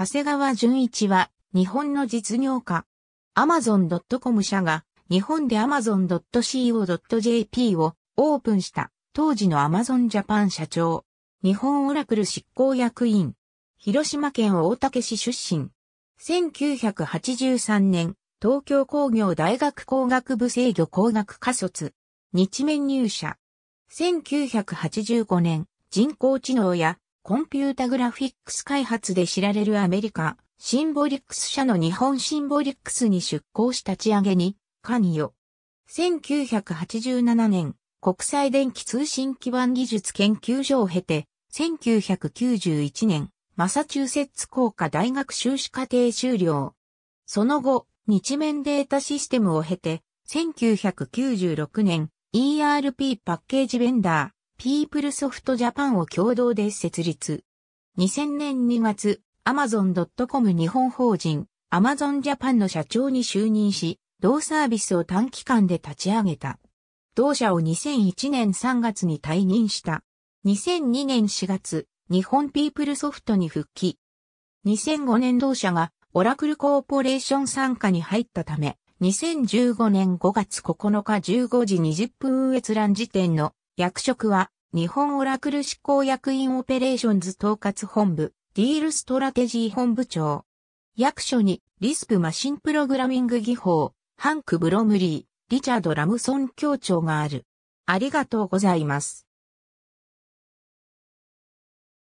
長谷川淳一は日本の実業家。Amazon.com 社が日本で Amazon.co.jp をオープンした当時の Amazon Japan 社長。日本オラクル執行役員。広島県大竹市出身。1983年、東京工業大学工学部制御工学科卒。日面入社。1985年、人工知能やコンピュータグラフィックス開発で知られるアメリカ、シンボリックス社の日本シンボリックスに出向し立ち上げに関与。1987年、国際電気通信基盤技術研究所を経て、1991年、マサチューセッツ工科大学修士課程修了。その後、日面データシステムを経て、1996年、ERP パッケージベンダー、ピープルソフトジャパンを共同で設立。2000年2月、Amazon.com 日本法人、Amazon パンの社長に就任し、同サービスを短期間で立ち上げた。同社を2001年3月に退任した。2002年4月、日本ピープルソフトに復帰。2005年同社がオラクルコーポレーション参加に入ったため、2015年5月9日15時20分閲覧時点の役職は日本オラクル執行役員オペレーションズ統括本部、ディールストラテジー本部長。役所に、リスプマシンプログラミング技法、ハンク・ブロムリー、リチャード・ラムソン協調がある。ありがとうございます。